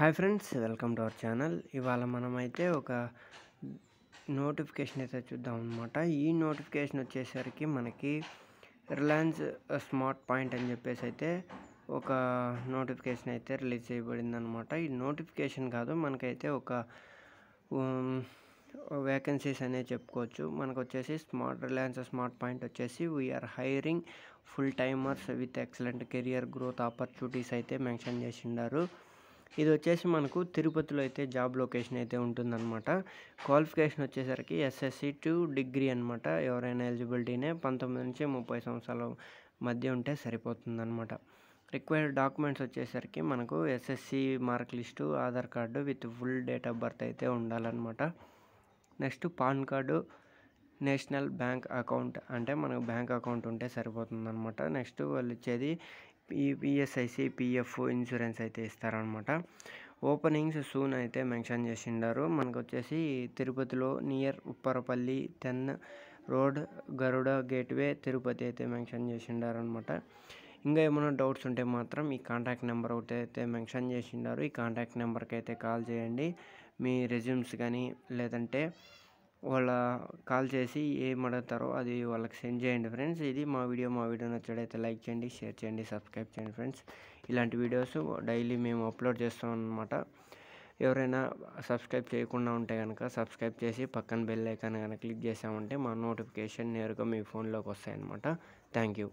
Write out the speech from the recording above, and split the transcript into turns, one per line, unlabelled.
hi friends welcome to our channel ఇవాళ మనమైతే ఒక నోటిఫికేషన్ అయితే చూద్దాం అనమాట ఈ నోటిఫికేషన్ వచ్చేసరికి మనకి రిలయన్స్ స్మార్ట్ పాయింట్ అని చెప్పేసి అయితే ఒక నోటిఫికేషన్ అయితే రిలీజ్ చేయబడింది అనమాట ఈ నోటిఫికేషన్ కాదు మనకైతే ఒక వేకెన్సీస్ అనే చెప్పుకోవచ్చు మనకు వచ్చేసి స్మార్ట్ రిలయన్స్ స్మార్ట్ పాయింట్ వచ్చేసి we are hiring full timers with excellent career growth opportunities అయితే మెన్షన్ చేసిండారు ఇది వచ్చేసి మనకు తిరుపతిలో అయితే జాబ్ లొకేషన్ అయితే ఉంటుందన్నమాట క్వాలిఫికేషన్ వచ్చేసరికి ఎస్ఎస్సి టు డిగ్రీ అనమాట ఎవరైనా ఎలిజిబిలిటీనే పంతొమ్మిది నుంచి ముప్పై సంవత్సరాల మధ్య ఉంటే అనమాట రిక్వైర్డ్ డాక్యుమెంట్స్ వచ్చేసరికి మనకు SSC mark list Aadhaar card with full date of birth అయితే ఉండాలన్నమాట next PAN card national bank account అంటే మనకు బ్యాంక్ అకౌంట్ ఉంటే సరిపోతుంది అనమాట నెక్స్ట్ వాళ్ళు ఇచ్చేది ఈపీఎస్ఐసి పిఎఫ్ ఇన్సూరెన్స్ అయితే ఇస్తారనమాట ఓపెనింగ్స్ సూన్ అయితే మెన్షన్ చేసిండారు మనకు వచ్చేసి తిరుపతిలో near Upparapalli ten road Garuda gateway Tirupati అయితే మెన్షన్ చేసిండారనమాట ఇంకా ఏమైనా డౌట్స్ ఉంటే మాత్రం ఈ కాంటాక్ట్ నెంబర్ ఒకటి అయితే మెన్షన్ చేసిండారు ఈ కాంటాక్ట్ నెంబర్కి అయితే కాల్ చేయండి మీ రెజ్యూమ్స్ కానీ లేదంటే వాళ్ళ కాల్ చేసి ఏం అడుగుతారో అది వాళ్ళకి సెండ్ చేయండి ఫ్రెండ్స్ ఇది మా వీడియో మా వీడియో నచ్చడైతే లైక్ చేయండి షేర్ చేయండి సబ్స్క్రైబ్ చేయండి ఫ్రెండ్స్ ఇలాంటి వీడియోస్ డైలీ మేము అప్లోడ్ చేస్తాం అనమాట ఎవరైనా సబ్స్క్రైబ్ చేయకుండా ఉంటే కనుక సబ్స్క్రైబ్ చేసి పక్కన బెల్ ఐకాన్ కనుక క్లిక్ చేసామంటే మా నోటిఫికేషన్ నేరుగా మీ ఫోన్లోకి వస్తాయన్నమాట థ్యాంక్ యూ